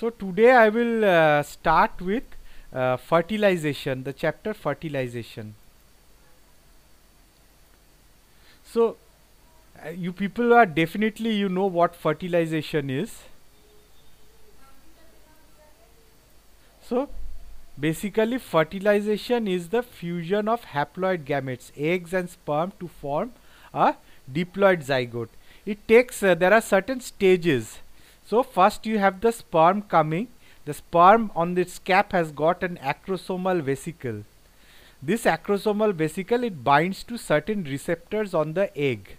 So today I will uh, start with uh, fertilization, the chapter fertilization. So uh, you people are definitely you know what fertilization is. So basically fertilization is the fusion of haploid gametes, eggs and sperm to form a diploid zygote. It takes, uh, there are certain stages so first you have the sperm coming. The sperm on its cap has got an acrosomal vesicle. This acrosomal vesicle it binds to certain receptors on the egg.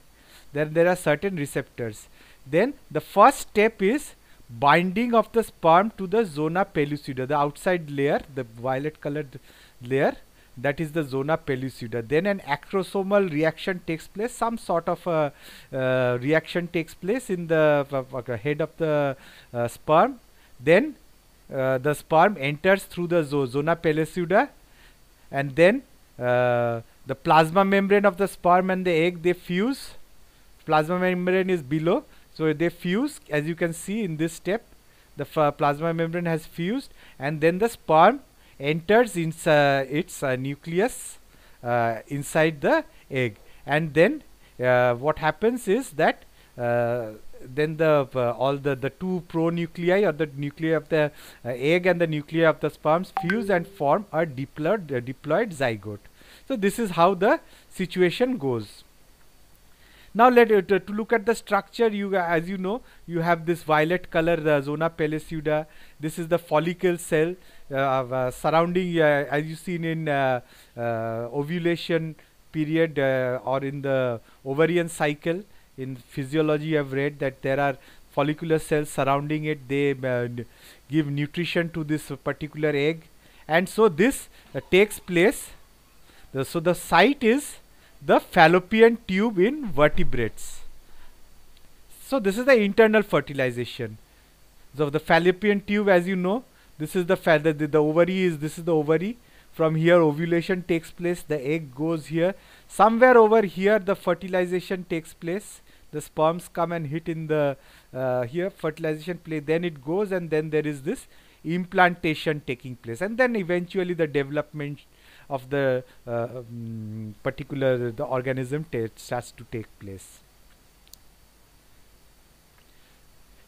Then there are certain receptors. Then the first step is binding of the sperm to the zona pellucida, the outside layer, the violet colored layer that is the zona pellucida then an acrosomal reaction takes place some sort of a uh, uh, reaction takes place in uh, uh, the head of the uh, sperm then uh, the sperm enters through the zona pellucida and then the plasma membrane of the sperm and the egg they fuse plasma membrane is below so they fuse as you can see in this step the plasma membrane has fused and then the sperm enters in, its uh, nucleus uh, inside the egg and then uh, what happens is that then the uh, all the the two pronuclei or the nuclei of the uh, egg and the nuclei of the sperms fuse and form a diploid uh, diploid zygote so this is how the situation goes now let it to look at the structure you as you know you have this violet color the zona pellucida this is the follicle cell uh, uh, surrounding uh, as you seen in ovulation period or in the ovarian cycle in physiology i've read that there are follicular cells surrounding it they give nutrition to this particular egg and so this takes place the, so the site is the fallopian tube in vertebrates. So this is the internal fertilization. So the fallopian tube as you know this is the feather the, the ovary is this is the ovary from here ovulation takes place the egg goes here somewhere over here the fertilization takes place the sperms come and hit in the uh, here fertilization play then it goes and then there is this implantation taking place and then eventually the development of the uh, um, particular the organism starts to take place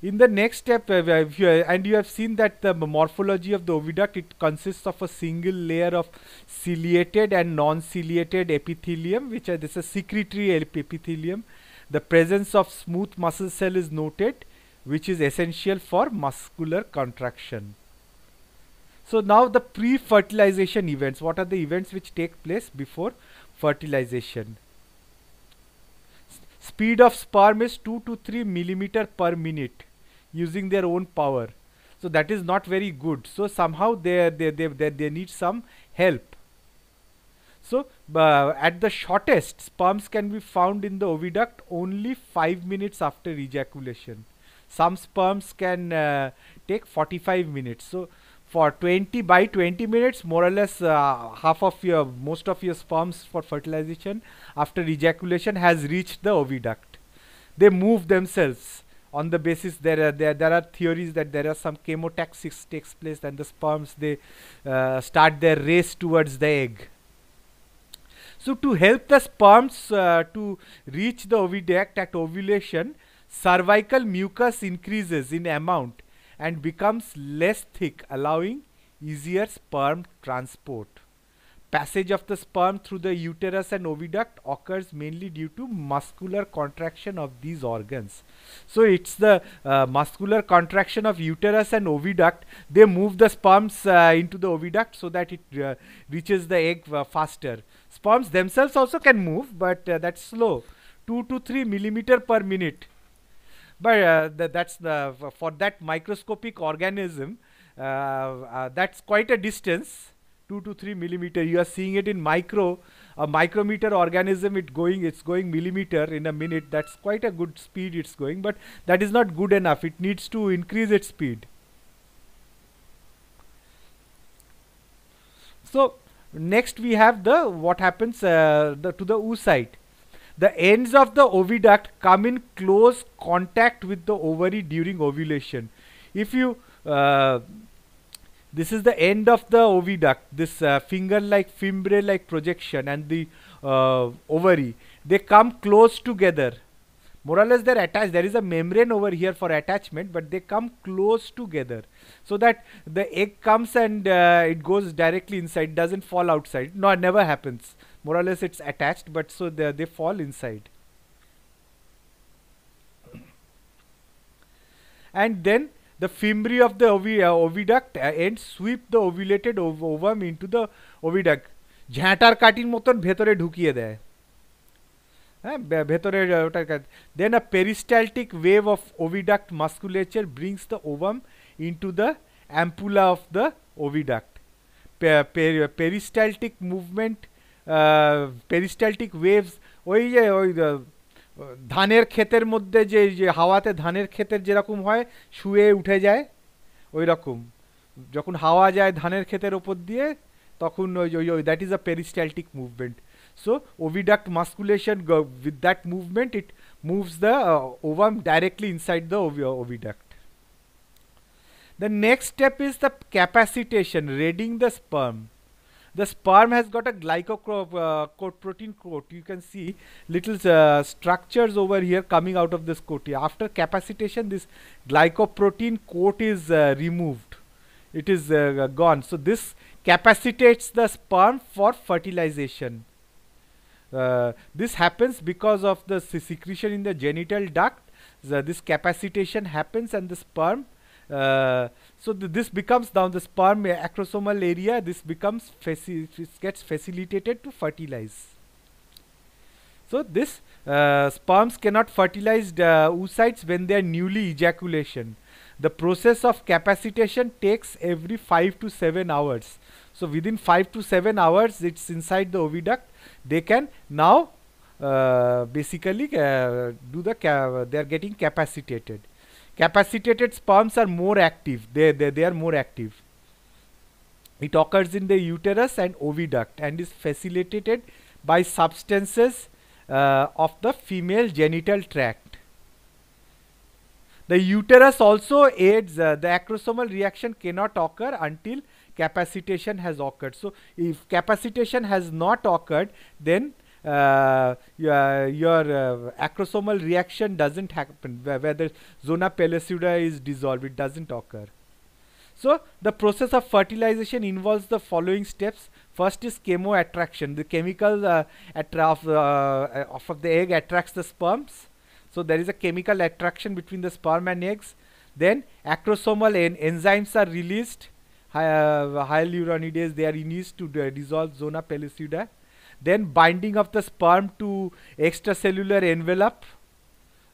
In the next step, uh, you, uh, and you have seen that the morphology of the oviduct, it consists of a single layer of ciliated and non-ciliated epithelium, which are, this is secretory epithelium. The presence of smooth muscle cell is noted, which is essential for muscular contraction. So now the pre-fertilization events. What are the events which take place before fertilization? speed of sperm is 2 to 3 millimeter per minute using their own power so that is not very good so somehow they they they, they, they need some help so uh, at the shortest sperms can be found in the oviduct only 5 minutes after ejaculation some sperms can uh, take 45 minutes so for 20 by 20 minutes more or less uh, half of your most of your sperms for fertilization after ejaculation has reached the oviduct they move themselves on the basis there are there, there are theories that there are some chemotaxis takes place and the sperms they uh, start their race towards the egg so to help the sperms uh, to reach the oviduct at ovulation cervical mucus increases in amount and becomes less thick allowing easier sperm transport Passage of the sperm through the uterus and oviduct occurs mainly due to muscular contraction of these organs. So it's the uh, muscular contraction of uterus and oviduct. They move the sperms uh, into the oviduct so that it uh, reaches the egg uh, faster. Sperms themselves also can move but uh, that's slow. 2 to 3 millimeter per minute. But uh, th that's the, for that microscopic organism that's quite a distance 2 to 3 millimeter you are seeing it in micro a micrometer organism it going it's going millimeter in a minute that's quite a good speed it's going but that is not good enough it needs to increase its speed so next we have the what happens uh, the, to the oocyte the ends of the oviduct come in close contact with the ovary during ovulation if you uh, this is the end of the oviduct, this uh, finger-like, fimbrial-like projection and the uh, ovary. They come close together. More or less they're attached. There is a membrane over here for attachment, but they come close together. So that the egg comes and uh, it goes directly inside, doesn't fall outside. No, it never happens. More or less it's attached, but so they, they fall inside. And then The fimbri of the ovi oviduct and sweep the ovulated ov ovum into the oviduct. ঝ্যাঁটার কাটির মতন ভেতরে ঢুকিয়ে দেয় হ্যাঁ ভেতরে ওটা then a peristaltic wave of oviduct musculature brings the ovum into the ampulla of the oviduct peristaltic movement peristaltic waves ওই যে ওই ধানের ক্ষেতের মধ্যে যে যে হাওয়াতে ধানের ক্ষেতের যেরকম হয় শুয়ে উঠে যায় ওই রকম যখন হাওয়া যায় ধানের ক্ষেতের ওপর দিয়ে তখন ওই ওই that is a peristaltic movement so oviduct musculation with that movement it moves the ovum directly inside the oviduct the next step is the capacitation readying the sperm the sperm has got a glycoprotein uh, coat you can see little uh, structures over here coming out of this coat after capacitation this glycoprotein coat is uh, removed it is gone so this capacitates the sperm for fertilization uh, this happens because of the secretion in the genital duct the, this capacitation happens and the sperm uh, so th this becomes down the sperm acrosomal area. This becomes it gets facilitated to fertilize. So this uh, sperms cannot fertilize the oocytes when they are newly ejaculation. The process of capacitation takes every 5 to 7 hours. So within 5 to 7 hours it's inside the oviduct. They can now uh, basically uh, do the they are getting capacitated. Capacitated sperms are more active. They, they, they are more active. It occurs in the uterus and oviduct and is facilitated by substances uh, of the female genital tract. The uterus also aids, uh, the acrosomal reaction cannot occur until capacitation has occurred. So, if capacitation has not occurred, then uh, your, uh, your uh, acrosomal reaction doesn't happen where, the zona pellucida is dissolved it doesn't occur so the process of fertilization involves the following steps first is chemoattraction the chemical uh, attract, uh, uh of the egg attracts the sperms so there is a chemical attraction between the sperm and eggs then acrosomal en enzymes are released hy uh, hyaluronidase they are used to uh, dissolve zona pellucida then binding of the sperm to extracellular envelope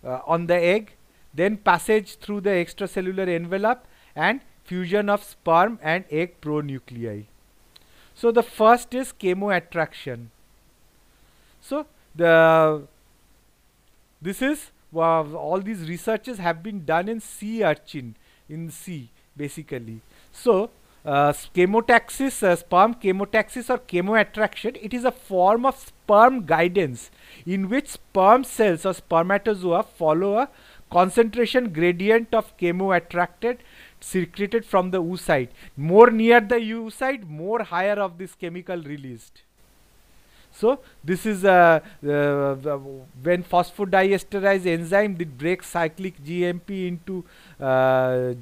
uh, on the egg, then passage through the extracellular envelope and fusion of sperm and egg pronuclei. So the first is chemoattraction. So the this is well, uh, all these researches have been done in sea urchin in sea basically. So uh, chemotaxis, uh, sperm chemotaxis or chemoattraction, it is a form of sperm guidance in which sperm cells or spermatozoa follow a concentration gradient of chemoattracted secreted from the oocyte. More near the oocyte, more higher of this chemical released. So this is uh, uh, uh when phosphodiesterase enzyme that breaks cyclic GMP into uh,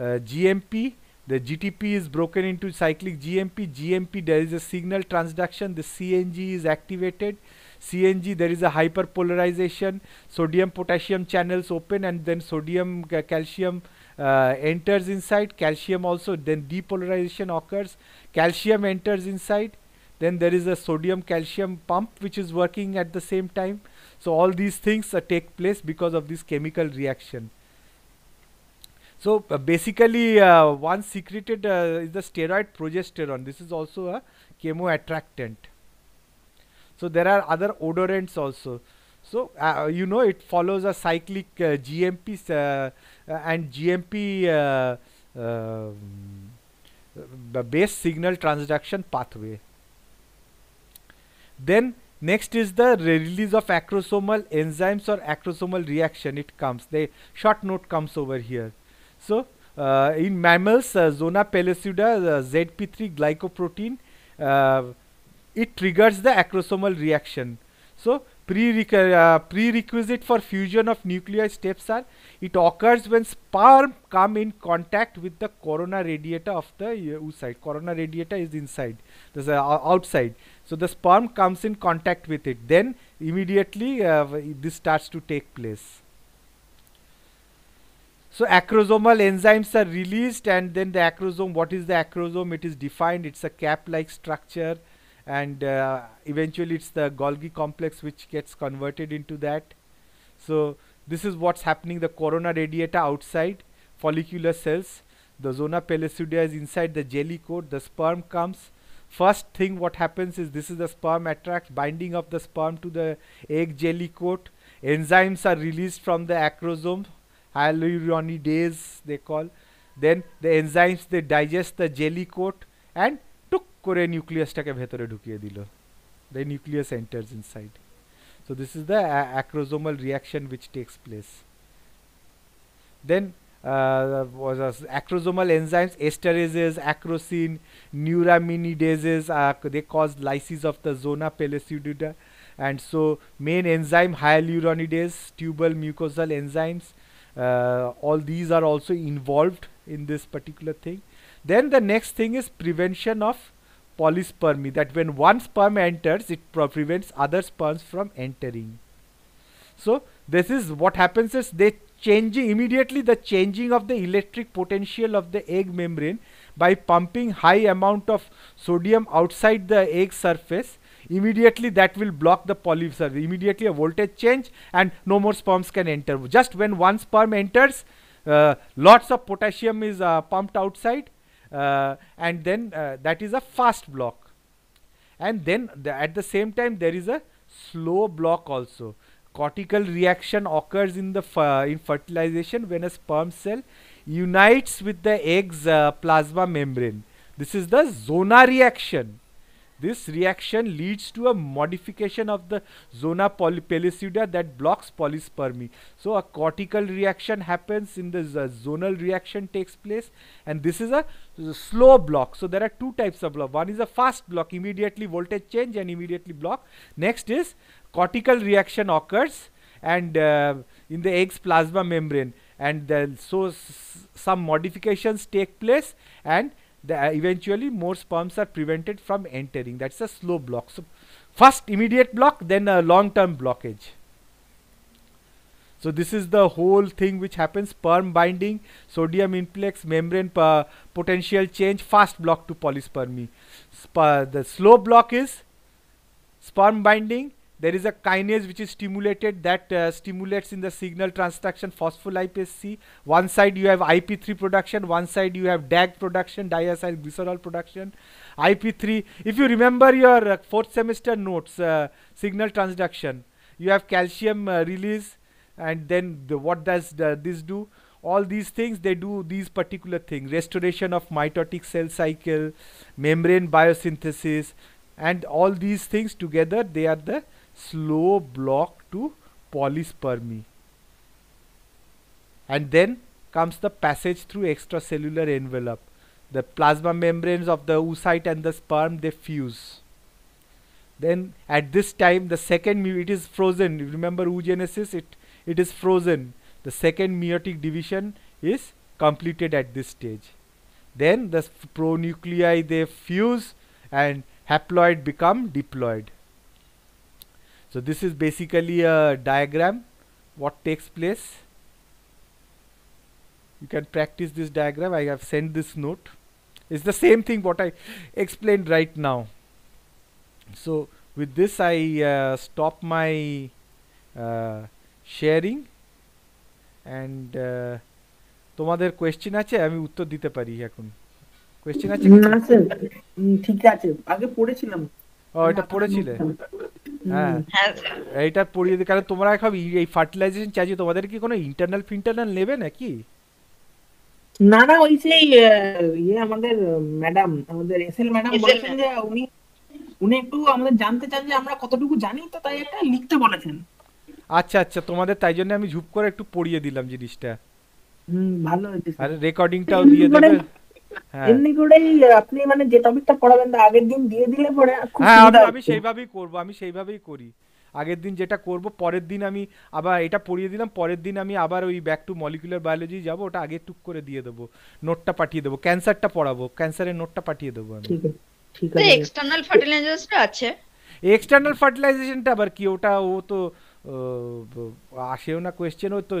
GMP uh, the GTP is broken into cyclic GMP. GMP there is a signal transduction. The CNG is activated. CNG there is a hyperpolarization. Sodium potassium channels open and then sodium calcium uh, enters inside. Calcium also then depolarization occurs. Calcium enters inside. Then there is a sodium calcium pump which is working at the same time. So all these things uh, take place because of this chemical reaction. So uh, basically, uh, one secreted uh, is the steroid progesterone. This is also a chemoattractant. So there are other odorants also. So uh, you know it follows a cyclic uh, GMP uh, and GMP um, base signal transduction pathway. Then next is the release of acrosomal enzymes or acrosomal reaction it comes. The short note comes over here. So uh, in mammals, uh, zona pellucida, uh, ZP3 glycoprotein, it triggers the acrosomal reaction. So uh, prerequisite for fusion of nuclei steps are it occurs when sperm come in contact with the corona radiata of the uh, oocyte corona radiata is inside this uh, outside so the sperm comes in contact with it then immediately uh, this starts to take place so acrosomal enzymes are released and then the acrosome, what is the acrosome? It is defined, it's a cap-like structure and uh, eventually it's the Golgi complex which gets converted into that. So this is what's happening, the corona radiata outside, follicular cells, the zona pellucida is inside the jelly coat, the sperm comes. First thing what happens is this is the sperm attracts, binding of the sperm to the egg jelly coat. Enzymes are released from the acrosome hyaluronidase they call. Then the enzymes they digest the jelly coat and took core nucleus ভেতরে ঢুকিয়ে দিল the nucleus enters inside so this is the acrosomal reaction which takes place then uh, was acrosomal enzymes esterases, acrosin, neuraminidases Uh, they cause lysis of the zona pellucidata and so main enzyme hyaluronidase, tubal mucosal enzymes, uh, all these are also involved in this particular thing then the next thing is prevention of polyspermy that when one sperm enters it prevents other sperms from entering so this is what happens is they changing immediately the changing of the electric potential of the egg membrane by pumping high amount of sodium outside the egg surface immediately that will block the polyp immediately a voltage change and no more sperms can enter just when one sperm enters uh, lots of potassium is uh, pumped outside uh, and then uh, that is a fast block and then the, at the same time there is a slow block also cortical reaction occurs in the uh, in fertilization when a sperm cell unites with the egg's uh, plasma membrane this is the zona reaction this reaction leads to a modification of the zona pellucida that blocks polyspermy. So a cortical reaction happens in the zonal reaction takes place and this is a slow block. So there are two types of block. One is a fast block immediately voltage change and immediately block. Next is cortical reaction occurs and uh, in the egg's plasma membrane and so some modifications take place and the, uh, eventually more sperms are prevented from entering. That's a slow block. So first immediate block, then a long-term blockage. So this is the whole thing which happens sperm binding, sodium influx, membrane uh, potential change, fast block to polyspermy. Sp uh, the slow block is sperm binding there is a kinase which is stimulated that uh, stimulates in the signal transduction phospholipase C. One side you have IP3 production, one side you have DAG production, diacyl glycerol production. IP3, if you remember your uh, fourth semester notes, uh, signal transduction, you have calcium uh, release and then the, what does the, this do? all these things they do these particular things restoration of mitotic cell cycle membrane biosynthesis and all these things together they are the slow block to polyspermy. And then comes the passage through extracellular envelope. The plasma membranes of the oocyte and the sperm they fuse. Then at this time the second it is frozen. Remember oogenesis it it is frozen. The second meiotic division is completed at this stage. Then the pronuclei they fuse and haploid become diploid. So this is basically a diagram what takes place. You can practice this diagram. I have sent this note. is the same thing what I explained right now. So with this I uh, stop my uh, sharing and তোমাদের question আছে আমি উত্তর দিতে পারি এখন question আছে না sir ঠিক আছে আগে পড়েছিলাম ও এটা পড়েছিলে হ্যাঁ।, হ্যাঁ এইটা পড়িয়ে দিই কারণ তোমরা এখন এই ফার্টিলাইজেশন তোমাদের কি কোনো ইন্টারনাল ফিন্টারনাল নেবে নাকি না না ওই সেই ইয়ে আমাদের ম্যাডাম আমাদের এসএল ম্যাডাম বলেছেন যে উনি উনি একটু আমাদের জানতে চান যে আমরা কতটুকু জানি তো তাই একটা লিখতে বলেছেন আচ্ছা আচ্ছা তোমাদের তাই জন্য আমি ঝুপ করে একটু পড়িয়ে দিলাম জিনিসটা হুম ভালো হয়েছে আর রেকর্ডিংটাও দিয়ে মানে দেবে হ্যাঁ। এমনি করেই আপনি মানে যে টপিকটা পড়াবেন তা আগের দিন দিয়ে দিলে পরে হ্যাঁ আমি সেইভাবেই করব আমি সেইভাবেই করি আগের দিন যেটা করব পরের দিন আমি আবার এটা পড়িয়ে দিলাম পরের দিন আমি আবার ওই ব্যাক টু মলিকুলার বায়োলজি যাব ওটা আগে টুক করে দিয়ে দেবো নোটটা পাঠিয়ে দেবো ক্যান্সারটা পড়াবো ক্যান্সারের নোটটা পাঠিয়ে দেবো আমি ঠিক আছে আছে এক্সটার্নাল ফার্টিলাইজেশনটা আবার কি ওটা ও তো আসেও না কোয়েশ্চেন ও তো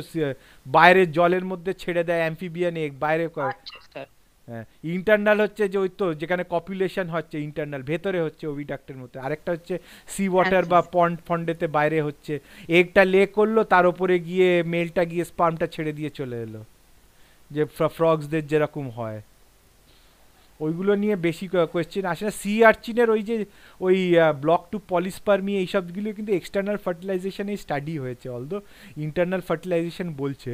বাইরের জলের মধ্যে ছেড়ে দেয় এক বাইরে আচ্ছা, ইন্টারনাল হ্যাঁ, হচ্ছে যে ওই তো যেখানে কপুলেশন হচ্ছে ইন্টারনাল ভেতরে হচ্ছে ওভিডাক্টের মধ্যে আরেকটা হচ্ছে সি ওয়াটার আচ্ছা, বা পন্ড আচ্ছা। ফন্ডেতে বাইরে হচ্ছে এগটা লে করলো তার উপরে গিয়ে মেলটা গিয়ে স্পামটা ছেড়ে দিয়ে চলে এলো যে ফ্রগসদের যেরকম হয় ওইগুলো নিয়ে বেশি কোয়েশ্চেন আসে না সি আর্চিনের ওই যে ওই ব্লক টু পলিসপার্মি এইসবগুলো কিন্তু এক্সটার্নাল ফার্টিলাইজেশানেই স্টাডি হয়েছে অলদো ইন্টারনাল ফার্টিলাইজেশন বলছে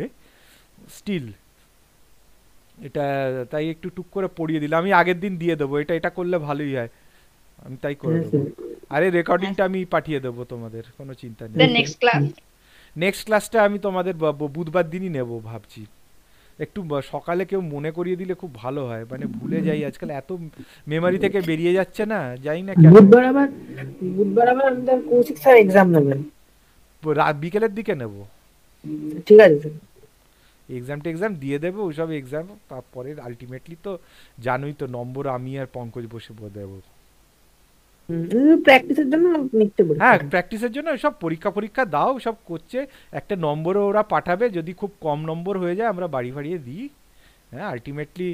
স্টিল এটা তাই একটু টুক করে পড়িয়ে দিলাম আমি আগের দিন দিয়ে দেবো এটা এটা করলে ভালোই হয় আমি তাই করে হ্যাঁ, দেবো হ্যাঁ। আরে রেকর্ডিংটা আমি পাঠিয়ে দেবো তোমাদের কোনো চিন্তা নেই নেক্সট ক্লাসটা আমি তোমাদের বুধবার দিনই নেব ভাবছি একটু সকালে কেউ মনে করিয়ে দিলে খুব ভালো হয় মানে ভুলে যাই আজকাল এত মেমারি থেকে বেরিয়ে যাচ্ছে না যাই না কেন বুধবার আবার বুধবার আবার আমাদের কৌশিক স্যার এক্সাম নেবেন বিকেলের দিকে নেব ঠিক আছে এক্সাম টেক্সাম দিয়ে দেবে ওইসব এক্সাম তারপরে আলটিমেটলি তো জানোই তো নম্বর আমি আর পঙ্কজ বসে বলে দেবো হ্যাঁ প্র্যাকটিসের জন্য সব পরীক্ষা পরীক্ষা দাও সব করছে একটা নম্বরও ওরা পাঠাবে যদি খুব কম নম্বর হয়ে যায় আমরা বাড়ি ফাড়িয়ে দিই হ্যাঁ আলটিমেটলি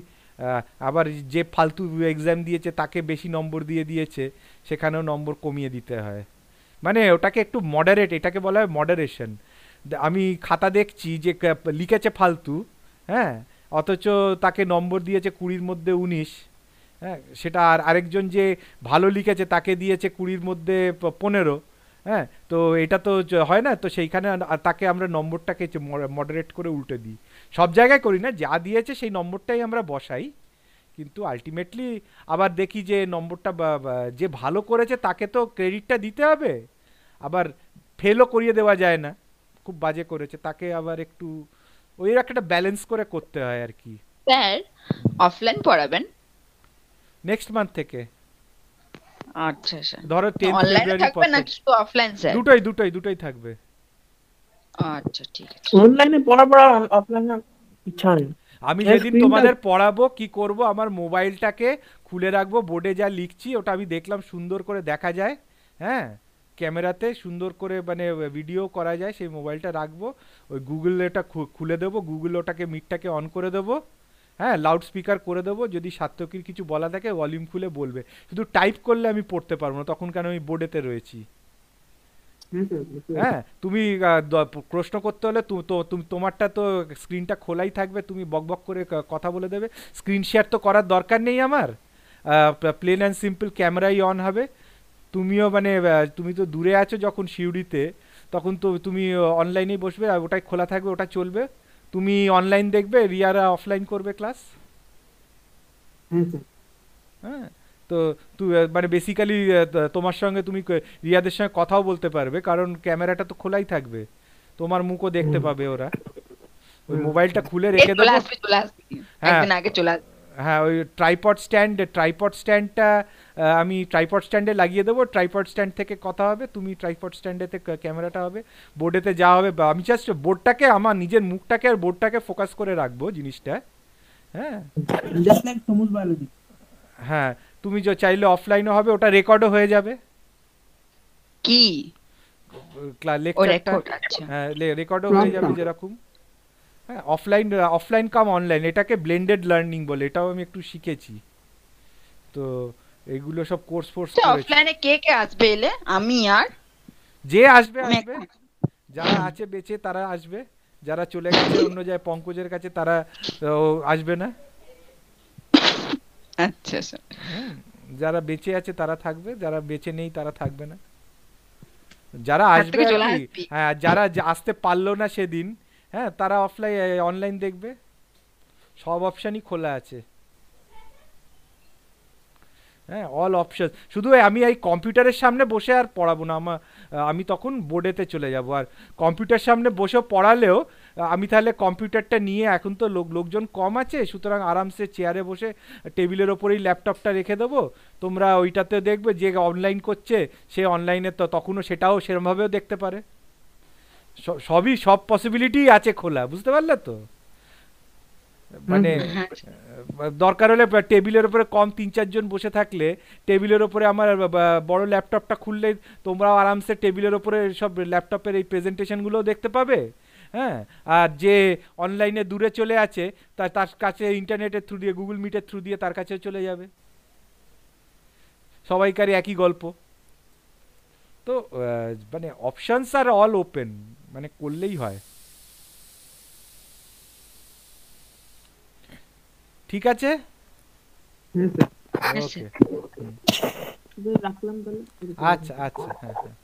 আবার যে ফালতু এক্সাম দিয়েছে তাকে বেশি নম্বর দিয়ে দিয়েছে সেখানেও নম্বর কমিয়ে দিতে হয় মানে ওটাকে একটু মডারেট এটাকে বলা হয় মডারেশন আমি খাতা দেখছি যে লিখেছে ফালতু হ্যাঁ অথচ তাকে নম্বর দিয়েছে কুড়ির মধ্যে উনিশ হ্যাঁ সেটা আর আরেকজন যে ভালো লিখেছে তাকে দিয়েছে কুড়ির মধ্যে পনেরো হ্যাঁ তো এটা তো হয় না তো সেইখানে তাকে আমরা নম্বরটাকে মডারেট করে উল্টে দিই সব জায়গায় করি না যা দিয়েছে সেই নম্বরটাই আমরা বসাই কিন্তু আলটিমেটলি আবার দেখি যে নম্বরটা যে ভালো করেছে তাকে তো ক্রেডিটটা দিতে হবে আবার ফেলও করিয়ে দেওয়া যায় না খুব বাজে করেছে তাকে আবার একটু ওই একটা ব্যালেন্স করে করতে হয় আর কি স্যার অফলাইন পড়াবেন নেক্সট মান্থ থেকে আচ্ছা স্যার ধরো 10 ফেব্রুয়ারি থাকবে না শুধু অফলাইন স্যার দুটোই দুটোই দুটোই থাকবে আচ্ছা ঠিক আছে অনলাইনে পড়াবো অফলাইনে ইচ্ছা নেই আমি যেদিন তোমাদের পড়াবো কি করব আমার মোবাইলটাকে খুলে রাখবো বোর্ডে যা লিখছি ওটা আমি দেখলাম সুন্দর করে দেখা যায় হ্যাঁ ক্যামেরাতে সুন্দর করে মানে ভিডিও করা যায় সেই মোবাইলটা রাখবো ওই গুগল এটা খুলে দেবো গুগল ওটাকে মিটটাকে অন করে দেবো হ্যাঁ লাউড স্পিকার করে দেবো যদি সার্থকীর কিছু বলা থাকে ভলিউম খুলে বলবে শুধু টাইপ করলে আমি পড়তে পারবো না তখন কেন আমি বোর্ডেতে রয়েছি হ্যাঁ তুমি প্রশ্ন করতে হলে তোমারটা তো স্ক্রিনটা খোলাই থাকবে তুমি বক বক করে কথা বলে দেবে স্ক্রিন শেয়ার তো করার দরকার নেই আমার প্লেন অ্যান্ড সিম্পল ক্যামেরাই অন হবে তুমিও মানে তুমি তো দূরে আছো যখন সিউড়িতে তখন তো তুমি অনলাইনেই বসবে আর ওটাই খোলা থাকবে ওটা চলবে তুমি অনলাইন দেখবে রিয়ারা অফলাইন করবে ক্লাস হ্যাঁ, হ্যাঁ তো তুই মানে বেসিক্যালি তোমার সঙ্গে তুমি রিয়াদের সঙ্গে কথাও বলতে পারবে কারণ ক্যামেরাটা তো খোলাই থাকবে তোমার মুখও দেখতে পাবে ওরা ওই মোবাইলটা খুলে রেখে দেবো হ্যাঁ আগে চলে আসবে হ্যাঁ ওই ট্রাইপড স্ট্যান্ড ট্রাইপড স্ট্যান্ডটা আমি ট্রাইপড স্ট্যান্ডে লাগিয়ে দেবো ট্রাইপড স্ট্যান্ড থেকে কথা হবে তুমি ট্রাইপড স্ট্যান্ডেতে ক্যামেরাটা হবে বোর্ডেতে যা হবে আমি জাস্ট বোর্ডটাকে আমার নিজের মুখটাকে আর বোর্ডটাকে ফোকাস করে রাখবো জিনিসটা হ্যাঁ হ্যাঁ তুমি যে চাইলে অফলাইনও হবে ওটা রেকর্ডও হয়ে যাবে কি লেকচারটা আচ্ছা। হ্যাঁ রেকর্ডও হয়ে যাবে যেরকম হ্যাঁ অফলাইন অফলাইন কাম অনলাইন এটাকে ব্লেন্ডেড লার্নিং বলে এটাও আমি একটু শিখেছি তো এগুলো সব কোর্স ফোর্স অফলাইনে আচ্ছা, কে কে আসবে এলে আমি আর যে আসবে আসবে যারা আছে বেঁচে তারা আসবে যারা চলে গেছে অন্য যায় পঙ্কজের কাছে তারা আসবে না আচ্ছা, আচ্ছা। যারা বেঁচে আছে তারা থাকবে যারা বেঁচে নেই তারা থাকবে না যারা আসবে হ্যাঁ যারা আসতে পারলো না সেদিন হ্যাঁ তারা অফলাইন অনলাইন দেখবে সব অপশানই খোলা আছে হ্যাঁ অল অপশন শুধু আমি এই কম্পিউটারের সামনে বসে আর পড়াবো না আমার আমি তখন বোর্ডেতে চলে যাব আর কম্পিউটার সামনে বসে পড়ালেও আমি তাহলে কম্পিউটারটা নিয়ে এখন তো লোক লোকজন কম আছে সুতরাং আরামসে চেয়ারে বসে টেবিলের ওপরেই ল্যাপটপটা রেখে দেবো তোমরা ওইটাতে দেখবে যে অনলাইন করছে সে অনলাইনে তো তখনও সেটাও সেরমভাবেও দেখতে পারে সবই সব পসিবিলিটি আছে খোলা বুঝতে পারলে তো মানে হ্যাঁ। দরকার হলে টেবিলের উপরে কম তিন চারজন বসে থাকলে টেবিলের উপরে আমার বড় ল্যাপটপটা খুললে তোমরাও আরামসে টেবিলের উপরে সব ল্যাপটপের এই প্রেজেন্টেশনগুলোও দেখতে পাবে হ্যাঁ আর যে অনলাইনে দূরে চলে আছে তার তার কাছে ইন্টারনেটের থ্রু দিয়ে গুগল মিটের থ্রু দিয়ে তার কাছে চলে যাবে সবাইকারই একই গল্প তো মানে অপশানস আর অল ওপেন মানে করলেই হয় ঠিক আছে হ্যাঁ, আচ্ছা আচ্ছা হ্যাঁ হ্যাঁ